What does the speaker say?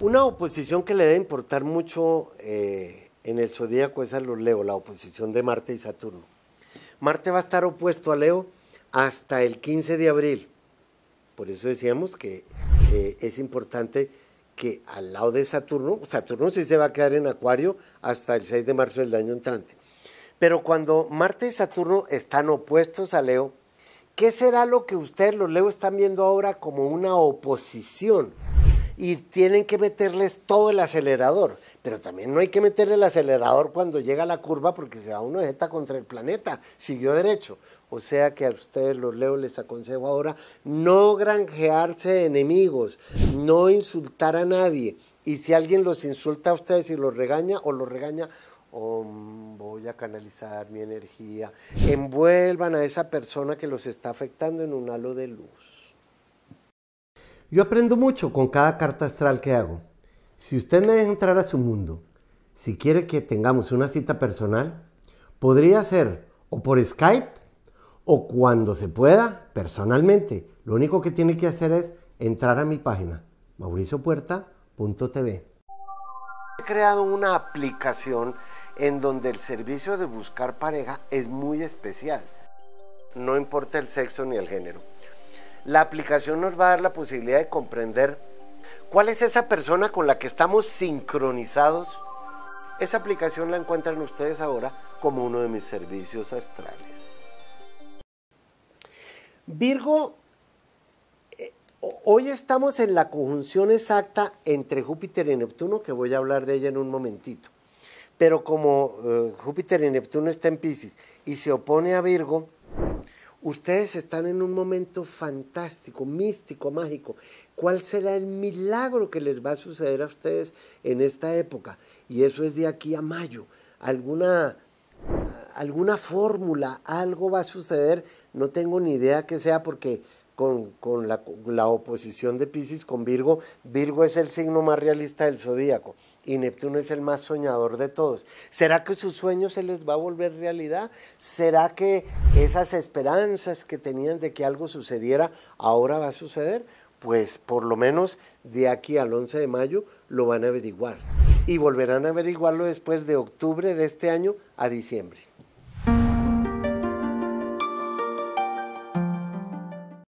Una oposición que le debe importar mucho eh, en el zodíaco es a los Leo, la oposición de Marte y Saturno. Marte va a estar opuesto a Leo hasta el 15 de abril. Por eso decíamos que eh, es importante que al lado de Saturno, Saturno sí se va a quedar en Acuario hasta el 6 de marzo del año entrante. Pero cuando Marte y Saturno están opuestos a Leo, ¿qué será lo que ustedes, los Leo, están viendo ahora como una oposición? y tienen que meterles todo el acelerador. Pero también no hay que meterle el acelerador cuando llega la curva porque se va uno de jeta contra el planeta, siguió derecho. O sea que a ustedes los leo, les aconsejo ahora no granjearse de enemigos, no insultar a nadie. Y si alguien los insulta a ustedes y los regaña o los regaña, voy a canalizar mi energía. Envuelvan a esa persona que los está afectando en un halo de luz. Yo aprendo mucho con cada carta astral que hago. Si usted me deja entrar a su mundo, si quiere que tengamos una cita personal, podría ser o por Skype o cuando se pueda, personalmente. Lo único que tiene que hacer es entrar a mi página, mauriciopuerta.tv. He creado una aplicación en donde el servicio de buscar pareja es muy especial. No importa el sexo ni el género la aplicación nos va a dar la posibilidad de comprender cuál es esa persona con la que estamos sincronizados. Esa aplicación la encuentran ustedes ahora como uno de mis servicios astrales. Virgo, eh, hoy estamos en la conjunción exacta entre Júpiter y Neptuno, que voy a hablar de ella en un momentito. Pero como eh, Júpiter y Neptuno están en Pisces y se opone a Virgo, Ustedes están en un momento fantástico, místico, mágico. ¿Cuál será el milagro que les va a suceder a ustedes en esta época? Y eso es de aquí a mayo. Alguna, alguna fórmula, algo va a suceder. No tengo ni idea que sea porque con, la, la, oposición de Pisces con Virgo. Virgo es el signo más realista del zodíaco y Neptuno es el más soñador de todos. ¿Será que sus sueños se les va a volver realidad? ¿Será que esas esperanzas que tenían de que algo sucediera ahora va a suceder? Pues por lo menos de aquí al 11 de mayo lo van a averiguar y volverán a averiguarlo después de octubre de este año a diciembre.